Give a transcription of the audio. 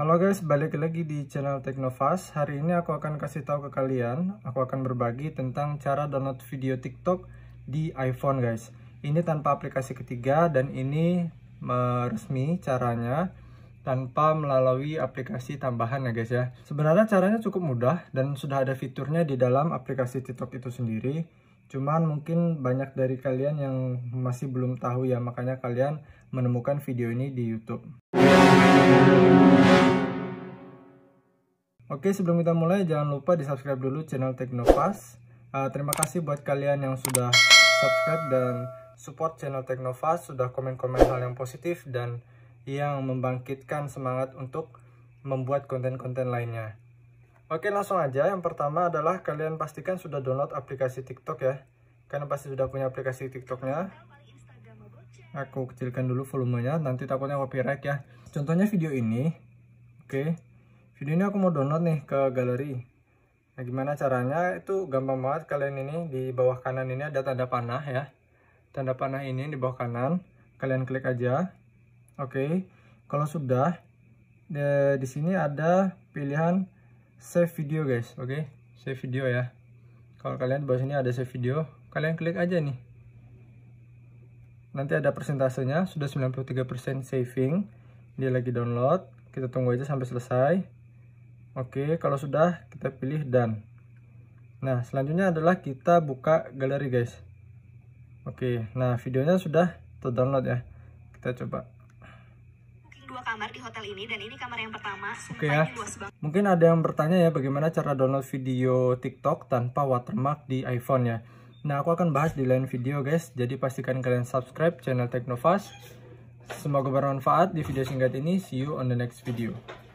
Halo guys, balik lagi di channel Teknofast. Hari ini aku akan kasih tahu ke kalian, aku akan berbagi tentang cara download video TikTok di iPhone guys. Ini tanpa aplikasi ketiga dan ini resmi caranya tanpa melalui aplikasi tambahan ya guys ya. Sebenarnya caranya cukup mudah dan sudah ada fiturnya di dalam aplikasi TikTok itu sendiri. Cuman mungkin banyak dari kalian yang masih belum tahu ya makanya kalian menemukan video ini di YouTube. Oke, sebelum kita mulai, jangan lupa di subscribe dulu channel Teknofast. Uh, eh, terima kasih buat kalian yang sudah subscribe dan support channel Teknofast, sudah komen-komen hal yang positif dan yang membangkitkan semangat untuk membuat konten-konten lainnya. Oke, langsung aja. Yang pertama adalah kalian pastikan sudah download aplikasi TikTok ya. Kalian pasti sudah punya aplikasi TikToknya. Aku kecilkan dulu volumenya, nanti takutnya copyright ya. Contohnya video ini. Oke video ini aku mau download nih ke galeri nah gimana caranya itu gampang banget kalian ini di bawah kanan ini ada tanda panah ya tanda panah ini di bawah kanan kalian klik aja oke okay. kalau sudah di, di sini ada pilihan save video guys oke okay? save video ya kalau kalian di bawah sini ada save video kalian klik aja nih nanti ada persentasenya sudah 93% saving dia lagi download kita tunggu aja sampai selesai Oke, kalau sudah kita pilih done. Nah, selanjutnya adalah kita buka galeri, guys. Oke, nah videonya sudah terdownload ya. Kita coba. Dua kamar di hotel ini dan ini kamar yang pertama. Oke ya. Mungkin ada yang bertanya ya bagaimana cara download video TikTok tanpa watermark di iPhone ya. Nah, aku akan bahas di lain video, guys. Jadi pastikan kalian subscribe channel Teknofast. Semoga bermanfaat di video singkat ini. See you on the next video.